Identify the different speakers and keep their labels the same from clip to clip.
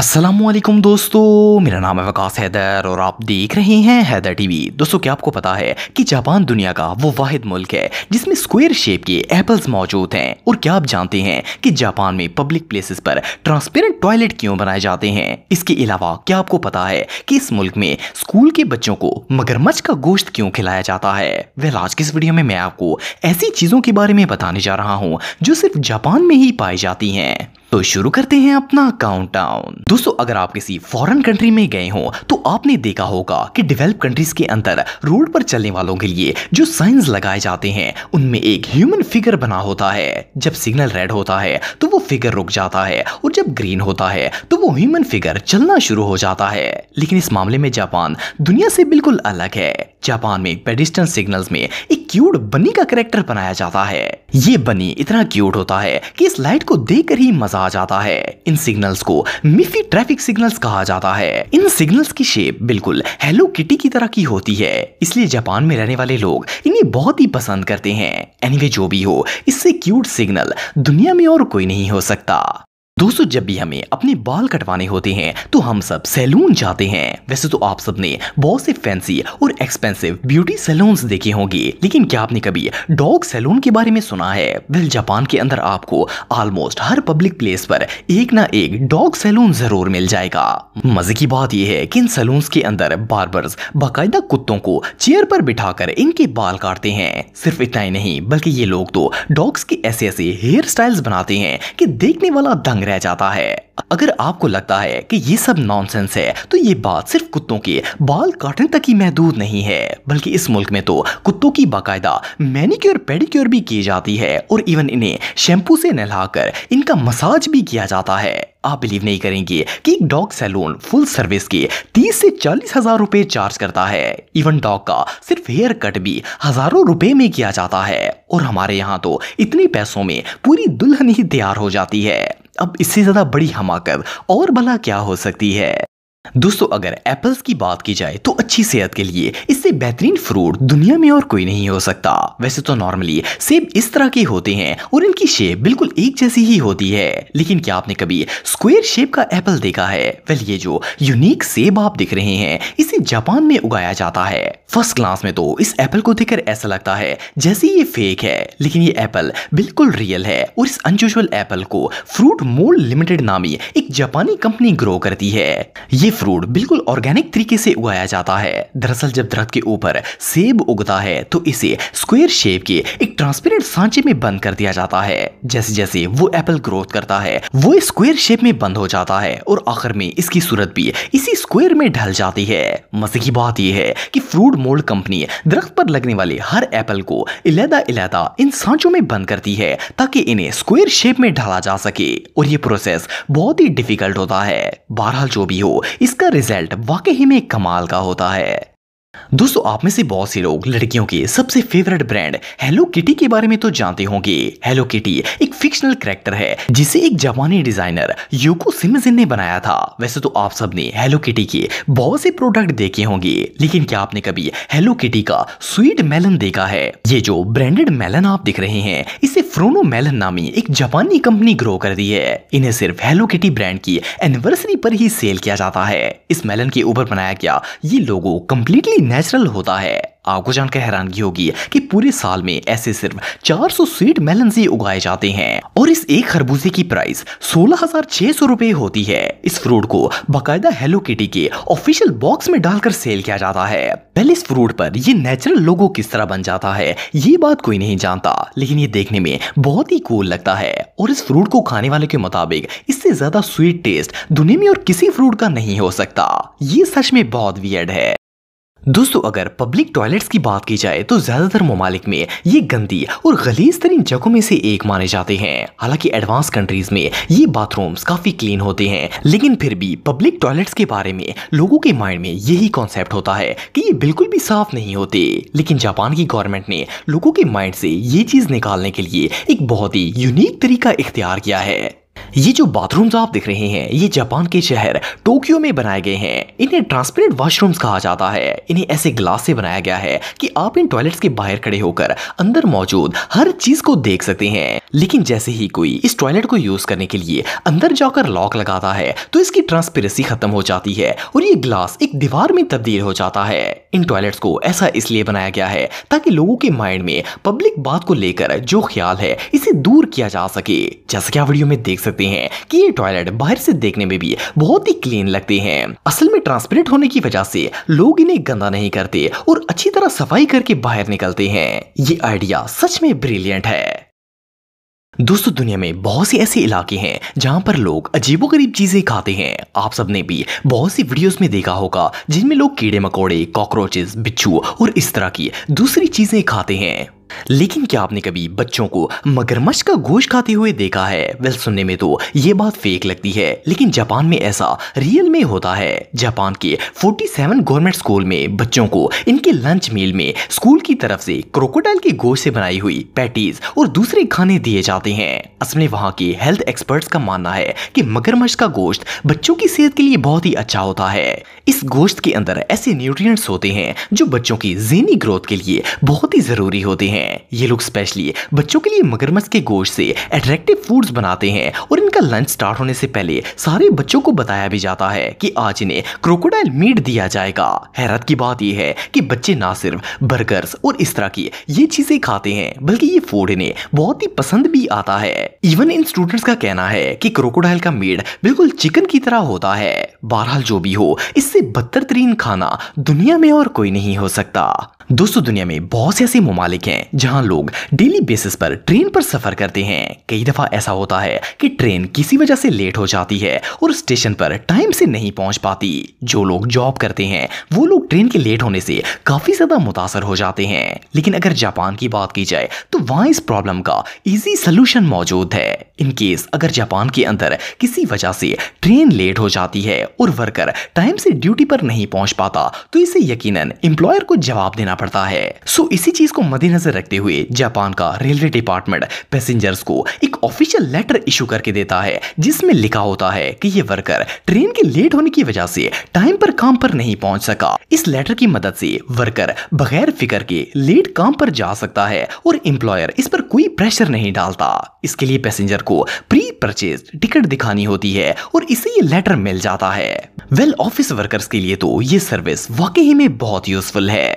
Speaker 1: असलम दोस्तों मेरा नाम है वकास हैदर और आप देख रहे हैं हैदर टीवी दोस्तों क्या आपको पता है कि जापान दुनिया का वो वाहिद मुल्क है जिसमें स्क्वायर शेप के एप्पल्स मौजूद हैं और क्या आप जानते हैं कि जापान में पब्लिक प्लेसेस पर ट्रांसपेरेंट टॉयलेट क्यों बनाए जाते हैं इसके अलावा क्या आपको पता है कि इस मुल्क में स्कूल के बच्चों को मगरमच्छ का गोश्त क्यों खिलाया जाता है वह आज की इस वीडियो में मैं आपको ऐसी चीज़ों के बारे में बताने जा रहा हूँ जो सिर्फ जापान में ही पाई जाती हैं तो शुरू करते हैं अपना काउंटडाउन दोस्तों अगर आप किसी फॉरेन कंट्री में गए हो तो आपने देखा होगा कि डेवलप कंट्रीज के अंदर रोड पर चलने वालों के लिए जो साइंस लगाए जाते हैं उनमें एक ह्यूमन फिगर बना होता है जब सिग्नल रेड होता है तो वो फिगर रुक जाता है और जब ग्रीन होता है तो वो ह्यूमन फिगर चलना शुरू हो जाता है लेकिन इस मामले में जापान दुनिया से बिल्कुल अलग है जापान में पेडिस्टन सिग्नल्स में एक क्यूट बनी का करेक्टर बनाया जाता है ये बनी इतना क्यूट होता है कि इस लाइट को देखकर ही मजा आ जाता है इन सिग्नल्स को मिफी ट्रैफिक सिग्नल्स कहा जाता है इन सिग्नल्स की शेप बिल्कुल हेलो किटी की तरह की होती है इसलिए जापान में रहने वाले लोग इन्हें बहुत ही पसंद करते हैं एनीवे anyway, जो भी हो इससे क्यूट सिग्नल दुनिया में और कोई नहीं हो सकता दोस्तों जब भी हमें अपने बाल कटवाने होते हैं तो हम सब सैलून जाते हैं वैसे तो आप सबने बहुत से फैंसी और एक्सपेंसिव ब्यूटी सैलून देखे होंगे लेकिन क्या आपने कभी डॉग सैलून के बारे में सुना है वेल जापान के अंदर आपको ऑलमोस्ट हर पब्लिक प्लेस पर एक ना एक डॉग सैलून जरूर मिल जाएगा मजे की बात यह है कि इन सैलून के अंदर बार्बर्स बाकायदा कुत्तों को चेयर पर बिठाकर इनके बाल काटते हैं सिर्फ इतना ही नहीं बल्कि ये लोग तो डॉग्स के ऐसे ऐसे हेयर स्टाइल्स बनाते हैं कि देखने वाला दंग रह जाता है अगर आपको लगता है कि ये सब नॉनसेंस है तो ये बात सिर्फ कुत्तों के बाल काटने तक ही महदूद नहीं है बल्कि इस मुल्क में तो कुत्तों की बाकायदा मैनिक्योर पेडिक्योर भी की जाती है और इवन इन्हें शैम्पू से नहलाकर इनका मसाज भी किया जाता है आप बिलीव नहीं करेंगे कि एक डॉग सैलून फुल सर्विस के तीस से चालीस हजार रुपए चार्ज करता है इवन डॉग का सिर्फ हेयर कट भी हजारों रुपए में किया जाता है और हमारे यहाँ तो इतने पैसों में पूरी दुल्हन ही तैयार हो जाती है अब इससे ज़्यादा बड़ी हमाकत और भला क्या हो सकती है दोस्तों अगर एप्पल्स की बात की जाए तो अच्छी सेहत के लिए इससे बेहतरीन फ्रूट दुनिया में और कोई नहीं हो सकता वैसे तो नॉर्मली सेब इस तरह के होते हैं और इनकी शेप बिल्कुल एक जैसी ही होती है लेकिन क्या आपने कभी स्क्वायर शेप का एप्पल देखा है वेल ये जो यूनिक सेब आप दिख रहे हैं इसे जापान में उगाया जाता है फर्स्ट क्लास में तो इस एप्पल को देखकर ऐसा लगता है जैसे ये फेक है लेकिन ये एप्पल बिल्कुल रियल है और इस अनयूजल एप्पल को फ्रूट मोल्ड लिमिटेड नामी एक जापानी कंपनी ग्रो करती है ये फ्रूट बिल्कुल ऑर्गेनिक तरीके से उगाया जाता है दरअसल जब दरख्त के ऊपर सेब उगता है तो इसे स्क्वेयर शेप के एक ट्रांसपेरेंट सांचे में बंद कर दिया जाता है जैसे जैसे वो एप्पल ग्रोथ करता है वो स्क्वेयर शेप में बंद हो जाता है और आखिर में इसकी सूरत भी इसी स्क्वेयर में ढल जाती है मजे की बात यह है कि फ्रूट मोल्ड कंपनी दरख्त पर लगने वाले हर एप्पल को इलेदा इलेदा इन सांचो में बंद करती है ताकि इन्हें स्क्वेयर शेप में ढाला जा सके और ये प्रोसेस बहुत ही डिफिकल्ट होता है बहरहाल जो भी हो इसका रिजल्ट वाकई में कमाल का होता है दोस्तों आप में से बहुत से लोग लड़कियों के सबसे फेवरेट ब्रांड हेलो किटी के बारे में तो जानते होंगे हेलो किटी एक फिक्शनल करेक्टर है जिसे एक जापानी डिजाइनर योको सिमजिन ने बनाया था वैसे तो आप ने हेलो किटी के बहुत से प्रोडक्ट देखे होंगे लेकिन क्या आपने कभी हेलो किटी का स्वीट मेलन देखा है ये जो ब्रांडेड मेलन आप दिख रहे हैं इसे फ्रोनो मेलन नामी एक जापानी कंपनी ग्रो कर दी है इन्हें सिर्फ हेलो किटी ब्रांड की एनिवर्सरी पर ही सेल किया जाता है इस मेलन के ऊपर बनाया गया ये लोगो कम्प्लीटली नेचुरल होता है आपको जानकर हैरानगी होगी कि पूरे साल में ऐसे सिर्फ 400 स्वीट मेलन ही उगाए जाते हैं और इस एक खरबूजे की प्राइस सोलह हजार छह सौ रूपए होती है इस फ्रूट को बाकायदा हेलो किटी के ऑफिशियल बॉक्स में डालकर सेल किया जाता है पहले इस फ्रूट पर ये नेचुरल लोगो किस तरह बन जाता है ये बात कोई नहीं जानता लेकिन ये देखने में बहुत ही कूल लगता है और इस फ्रूट को खाने वाले के मुताबिक इससे ज्यादा स्वीट टेस्ट दुनिया में और किसी फ्रूट का नहीं हो सकता ये सच में बहुत वियर्ड है दोस्तों अगर पब्लिक टॉयलेट्स की बात की जाए तो ज्यादातर ममालिक में ये गंदी और गलीज तरीन जगहों में से एक माने जाते हैं हालांकि एडवांस कंट्रीज में ये बाथरूम्स काफी क्लीन होते हैं लेकिन फिर भी पब्लिक टॉयलेट्स के बारे में लोगों के माइंड में यही कॉन्सेप्ट होता है कि ये बिल्कुल भी साफ नहीं होते लेकिन जापान की गवर्नमेंट ने लोगों के माइंड से ये चीज निकालने के लिए एक बहुत ही यूनिक तरीका इख्तियार किया है ये जो बाथरूम्स आप देख रहे हैं ये जापान के शहर टोक्यो में बनाए गए हैं इन्हें ट्रांसपेरेंट वॉशरूम्स कहा जाता है इन्हें ऐसे ग्लास से बनाया गया है कि आप इन टॉयलेट्स के बाहर खड़े होकर अंदर मौजूद हर चीज को देख सकते हैं लेकिन जैसे ही कोई इस टॉयलेट को यूज करने के लिए अंदर जाकर लॉक लगाता है तो इसकी ट्रांसपेरेंसी खत्म हो जाती है और ये ग्लास एक दीवार में तब्दील हो जाता है इन टॉयलेट्स को ऐसा इसलिए बनाया गया है ताकि लोगों के माइंड में पब्लिक बात को लेकर जो ख्याल है इसे दूर किया जा सके जैसे कि आप वीडियो में देख सकते सकते हैं कि ये टॉयलेट बाहर से देखने में भी बहुत ही क्लीन लगते हैं असल में ट्रांसपेरेंट होने की वजह से लोग इन्हें गंदा नहीं करते और अच्छी तरह सफाई करके बाहर निकलते हैं ये आइडिया सच में ब्रिलियंट है दोस्तों दुनिया में बहुत से ऐसे इलाके हैं जहां पर लोग अजीबोगरीब चीजें खाते हैं आप सबने भी बहुत सी वीडियोस में देखा होगा जिनमें लोग कीड़े मकोड़े कॉकरोचेस बिच्छू और इस तरह की दूसरी चीजें खाते हैं लेकिन क्या आपने कभी बच्चों को मगरमच्छ का गोश्त खाते हुए देखा है वेल सुनने में तो ये बात फेक लगती है लेकिन जापान में ऐसा रियल में होता है जापान के 47 गवर्नमेंट स्कूल में बच्चों को इनके लंच मील में स्कूल की तरफ से क्रोकोडाइल के गोश्त से बनाई हुई पैटीज और दूसरे खाने दिए जाते हैं असल में वहाँ के हेल्थ एक्सपर्ट का मानना है की मगरमच्छ का गोश्त बच्चों की सेहत के लिए बहुत ही अच्छा होता है इस गोश्त के अंदर ऐसे न्यूट्रिय होते हैं जो बच्चों की जेनी ग्रोथ के लिए बहुत ही जरूरी होते हैं हैं ये लोग स्पेशली बच्चों के लिए मगरमच्छ के गोश्त से अट्रैक्टिव फूड्स बनाते हैं और इनका लंच स्टार्ट होने से पहले सारे बच्चों को बताया भी जाता है कि आज इन्हें क्रोकोडाइल मीट दिया जाएगा हैरत की बात यह है कि बच्चे ना सिर्फ बर्गर्स और इस तरह की ये चीजें खाते हैं बल्कि ये फूड इन्हें बहुत ही पसंद भी आता है इवन इन स्टूडेंट्स का कहना है कि क्रोकोडाइल का मीट बिल्कुल चिकन की तरह होता है बहरहाल जो भी हो इससे बदतर तरीन खाना दुनिया में और कोई नहीं हो सकता दोस्तों दुनिया में बहुत से ऐसे ममालिक हैं जहां लोग डेली बेसिस पर ट्रेन पर सफर करते हैं कई दफा ऐसा होता है कि ट्रेन किसी वजह से लेट हो जाती है और स्टेशन पर टाइम से नहीं पहुंच पाती जो लोग जॉब करते हैं वो लोग ट्रेन के लेट होने से काफी ज्यादा मुतासर हो जाते हैं लेकिन अगर जापान की बात की जाए तो वहां इस प्रॉब्लम का इजी सोल्यूशन मौजूद है इनकेस अगर जापान के अंदर किसी वजह से ट्रेन लेट हो जाती है और वर्कर टाइम से ड्यूटी पर नहीं पहुंच पाता तो इसे यकीन एम्प्लॉयर को जवाब देना पड़ता है सो इसी चीज को मद्देनजर रखते हुए जापान का रेलवे डिपार्टमेंट पैसेंजर्स को एक ऑफिशियल लेटर इशू करके देता है जिसमें लिखा होता है कि ये वर्कर ट्रेन के लेट होने की वजह से टाइम पर काम पर नहीं पहुंच सका इस लेटर की मदद से वर्कर बगैर फिक्र के लेट काम पर जा सकता है और एम्प्लॉयर इस पर कोई प्रेशर नहीं डालता इसके लिए पैसेंजर को प्री परचेज टिकट दिखानी होती है और इसे ये लेटर मिल जाता है वेल ऑफिस वर्कर्स के लिए तो ये सर्विस वाकई में बहुत यूजफुल है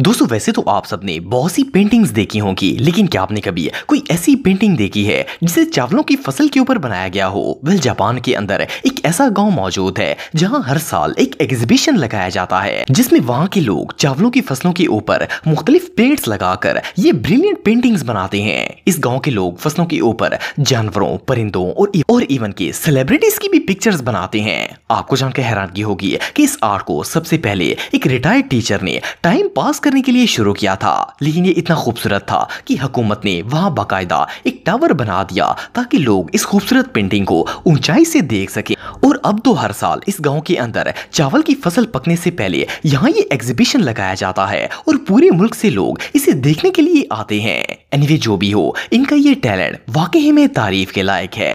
Speaker 1: दोस्तों वैसे तो आप सबने बहुत सी पेंटिंग्स देखी होंगी लेकिन क्या आपने कभी कोई ऐसी पेंटिंग देखी है जिसे चावलों की फसल के ऊपर बनाया गया हो वेल जापान के अंदर एक ऐसा गांव मौजूद है जहां हर साल एक एग्जीबिशन लगाया जाता है जिसमें वहां के लोग चावलों की फसलों के ऊपर मुख्तलिफ पेड़ लगाकर ये ब्रिलियंट पेंटिंग्स बनाते हैं इस गाँव के लोग फसलों के ऊपर जानवरों परिंदों और, e- और इवन के सेलिब्रिटीज की भी पिक्चर्स बनाते हैं आपको जानकर हैरानगी होगी की इस आर्ट को सबसे पहले एक रिटायर्ड टीचर ने टाइम पास पास करने के लिए शुरू किया था लेकिन ये इतना खूबसूरत था कि हुकूमत ने वहाँ बाकायदा एक टावर बना दिया ताकि लोग इस खूबसूरत पेंटिंग को ऊंचाई से देख सके और अब तो हर साल इस गांव के अंदर चावल की फसल पकने से पहले यहाँ ये एग्जीबिशन लगाया जाता है और पूरे मुल्क से लोग इसे देखने के लिए आते हैं एनिवे anyway, जो भी हो इनका ये टैलेंट वाकई में तारीफ के लायक है